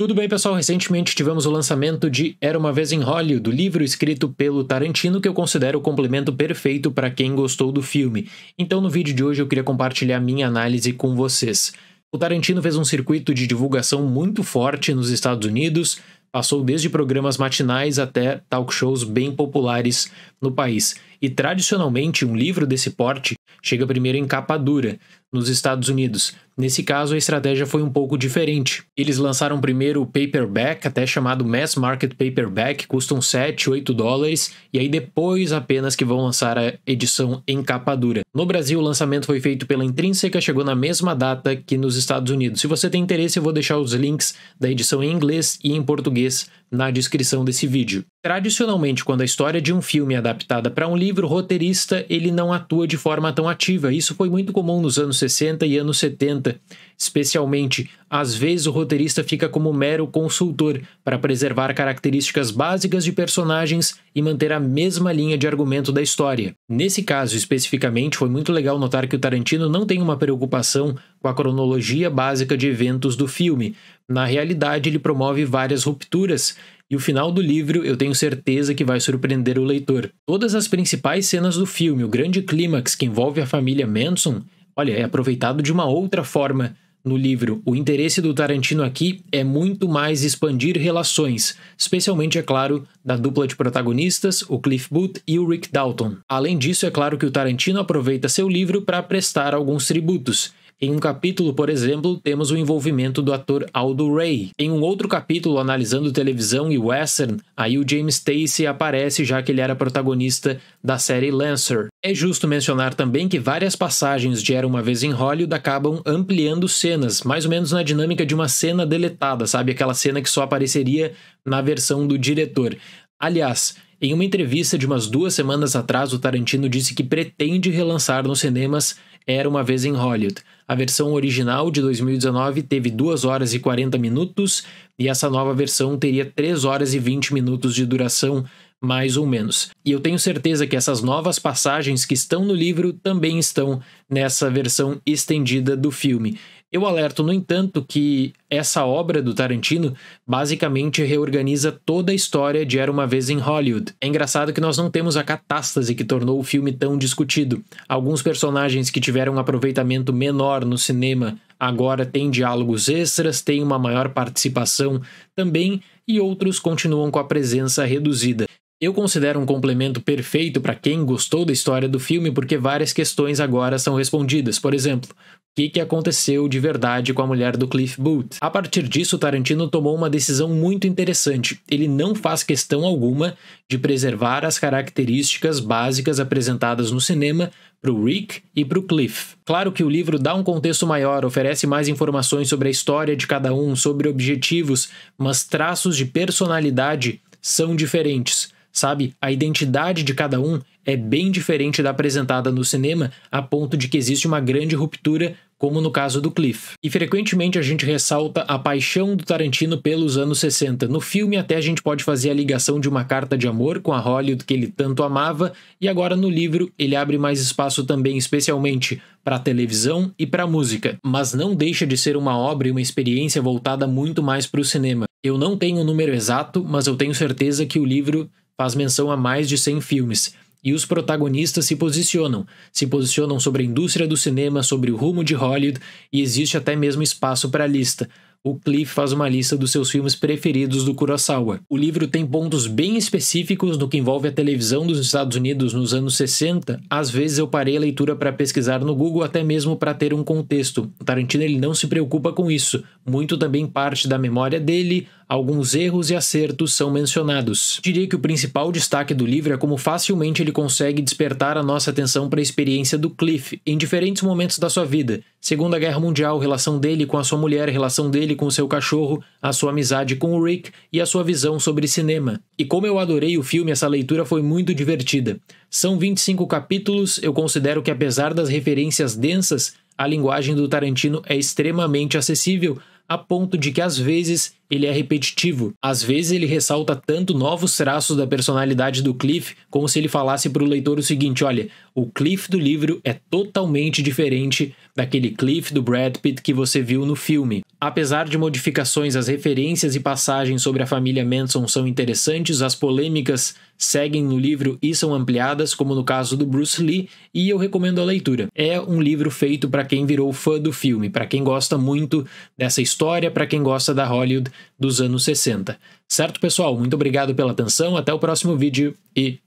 Tudo bem, pessoal? Recentemente tivemos o lançamento de Era uma Vez em Hollywood, livro escrito pelo Tarantino, que eu considero o complemento perfeito para quem gostou do filme. Então, no vídeo de hoje, eu queria compartilhar minha análise com vocês. O Tarantino fez um circuito de divulgação muito forte nos Estados Unidos, passou desde programas matinais até talk shows bem populares no país e tradicionalmente um livro desse porte chega primeiro em capa dura, nos Estados Unidos. Nesse caso, a estratégia foi um pouco diferente. Eles lançaram primeiro o paperback, até chamado mass market paperback, custam 7, 8 dólares, e aí depois apenas que vão lançar a edição em capa dura. No Brasil, o lançamento foi feito pela Intrínseca, chegou na mesma data que nos Estados Unidos. Se você tem interesse, eu vou deixar os links da edição em inglês e em português na descrição desse vídeo. Tradicionalmente, quando a história de um filme é adaptada para um livro, o roteirista ele não atua de forma tão ativa. Isso foi muito comum nos anos 60 e anos 70, Especialmente, às vezes o roteirista fica como mero consultor para preservar características básicas de personagens e manter a mesma linha de argumento da história. Nesse caso especificamente, foi muito legal notar que o Tarantino não tem uma preocupação com a cronologia básica de eventos do filme. Na realidade, ele promove várias rupturas e o final do livro eu tenho certeza que vai surpreender o leitor. Todas as principais cenas do filme, o grande clímax que envolve a família Manson, olha, é aproveitado de uma outra forma no livro, o interesse do Tarantino aqui é muito mais expandir relações, especialmente, é claro, da dupla de protagonistas, o Cliff Booth e o Rick Dalton. Além disso, é claro que o Tarantino aproveita seu livro para prestar alguns tributos. Em um capítulo, por exemplo, temos o envolvimento do ator Aldo Ray. Em um outro capítulo, analisando televisão e western, aí o James Stacy aparece já que ele era protagonista da série Lancer. É justo mencionar também que várias passagens de Era Uma Vez em Hollywood acabam ampliando cenas, mais ou menos na dinâmica de uma cena deletada, sabe? Aquela cena que só apareceria na versão do diretor. Aliás, em uma entrevista de umas duas semanas atrás, o Tarantino disse que pretende relançar nos cinemas era Uma Vez em Hollywood. A versão original de 2019 teve 2 horas e 40 minutos e essa nova versão teria 3 horas e 20 minutos de duração, mais ou menos. E eu tenho certeza que essas novas passagens que estão no livro também estão nessa versão estendida do filme. Eu alerto, no entanto, que essa obra do Tarantino basicamente reorganiza toda a história de Era uma Vez em Hollywood. É engraçado que nós não temos a catástase que tornou o filme tão discutido. Alguns personagens que tiveram um aproveitamento menor no cinema agora têm diálogos extras, têm uma maior participação também, e outros continuam com a presença reduzida. Eu considero um complemento perfeito para quem gostou da história do filme porque várias questões agora são respondidas. Por exemplo, o que, que aconteceu de verdade com a mulher do Cliff Booth? A partir disso, Tarantino tomou uma decisão muito interessante. Ele não faz questão alguma de preservar as características básicas apresentadas no cinema para o Rick e para o Cliff. Claro que o livro dá um contexto maior, oferece mais informações sobre a história de cada um, sobre objetivos, mas traços de personalidade são diferentes sabe? A identidade de cada um é bem diferente da apresentada no cinema, a ponto de que existe uma grande ruptura, como no caso do Cliff. E frequentemente a gente ressalta a paixão do Tarantino pelos anos 60. No filme, até a gente pode fazer a ligação de uma carta de amor com a Hollywood que ele tanto amava, e agora no livro ele abre mais espaço também, especialmente para televisão e para música. Mas não deixa de ser uma obra e uma experiência voltada muito mais para o cinema. Eu não tenho o um número exato, mas eu tenho certeza que o livro faz menção a mais de 100 filmes, e os protagonistas se posicionam. Se posicionam sobre a indústria do cinema, sobre o rumo de Hollywood e existe até mesmo espaço para a lista. O Cliff faz uma lista dos seus filmes preferidos do Kurosawa. O livro tem pontos bem específicos no que envolve a televisão dos Estados Unidos nos anos 60. Às vezes eu parei a leitura para pesquisar no Google até mesmo para ter um contexto. O Tarantino ele não se preocupa com isso, muito também parte da memória dele, Alguns erros e acertos são mencionados. Diria que o principal destaque do livro é como facilmente ele consegue despertar a nossa atenção para a experiência do Cliff em diferentes momentos da sua vida. Segunda Guerra Mundial, relação dele com a sua mulher, relação dele com o seu cachorro, a sua amizade com o Rick e a sua visão sobre cinema. E como eu adorei o filme, essa leitura foi muito divertida. São 25 capítulos, eu considero que apesar das referências densas, a linguagem do Tarantino é extremamente acessível, a ponto de que às vezes ele é repetitivo. Às vezes ele ressalta tanto novos traços da personalidade do Cliff, como se ele falasse para o leitor o seguinte: olha, o Cliff do livro é totalmente diferente daquele Cliff do Brad Pitt que você viu no filme. Apesar de modificações, as referências e passagens sobre a família Manson são interessantes, as polêmicas seguem no livro e são ampliadas, como no caso do Bruce Lee, e eu recomendo a leitura. É um livro feito para quem virou fã do filme, para quem gosta muito dessa história, para quem gosta da Hollywood dos anos 60. Certo, pessoal? Muito obrigado pela atenção, até o próximo vídeo e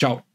tchau!